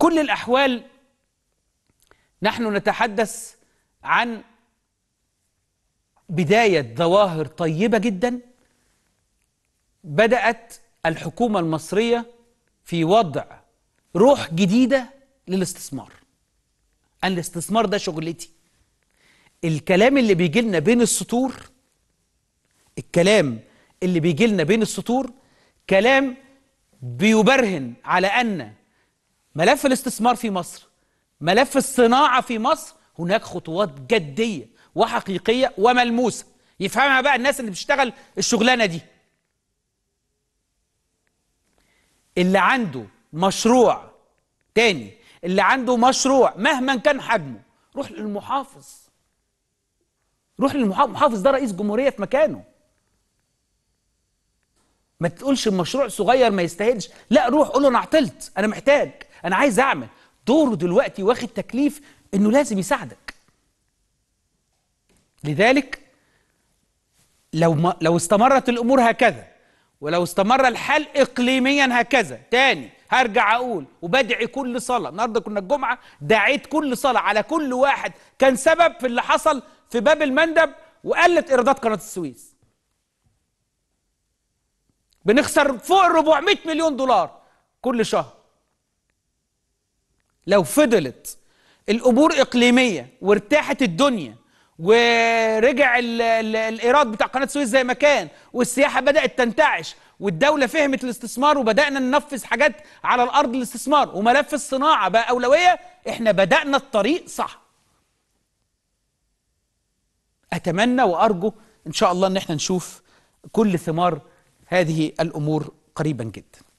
كل الأحوال نحن نتحدث عن بداية ظواهر طيبة جدا بدأت الحكومة المصرية في وضع روح جديدة للاستثمار الاستثمار ده شغلتي الكلام اللي بيجي لنا بين السطور الكلام اللي بيجي لنا بين السطور كلام بيبرهن على أن ملف الاستثمار في مصر ملف الصناعة في مصر هناك خطوات جدية وحقيقية وملموسة يفهمها بقى الناس اللي بتشتغل الشغلانة دي اللي عنده مشروع تاني اللي عنده مشروع مهما كان حجمه روح للمحافظ روح للمحافظ المحافظ ده رئيس جمهورية في مكانه ما تقولش المشروع صغير ما يستاهلش لا روح قول له انا عطلت انا محتاج انا عايز اعمل دوره دلوقتي واخد تكليف انه لازم يساعدك لذلك لو ما لو استمرت الامور هكذا ولو استمر الحال اقليميا هكذا تاني هرجع اقول وبدعي كل صلاه النهارده كنا الجمعه دعيت كل صلاه على كل واحد كان سبب في اللي حصل في باب المندب وقلت ايرادات قناه السويس بنخسر فوق ال 400 مليون دولار كل شهر لو فضلت الامور اقليميه وارتاحت الدنيا ورجع الايراد بتاع قناه السويس زي ما كان والسياحه بدات تنتعش والدوله فهمت الاستثمار وبدانا ننفذ حاجات على الارض الاستثمار وملف الصناعه بقى اولويه احنا بدانا الطريق صح اتمنى وارجو ان شاء الله ان احنا نشوف كل ثمار هذه الأمور قريبا جدا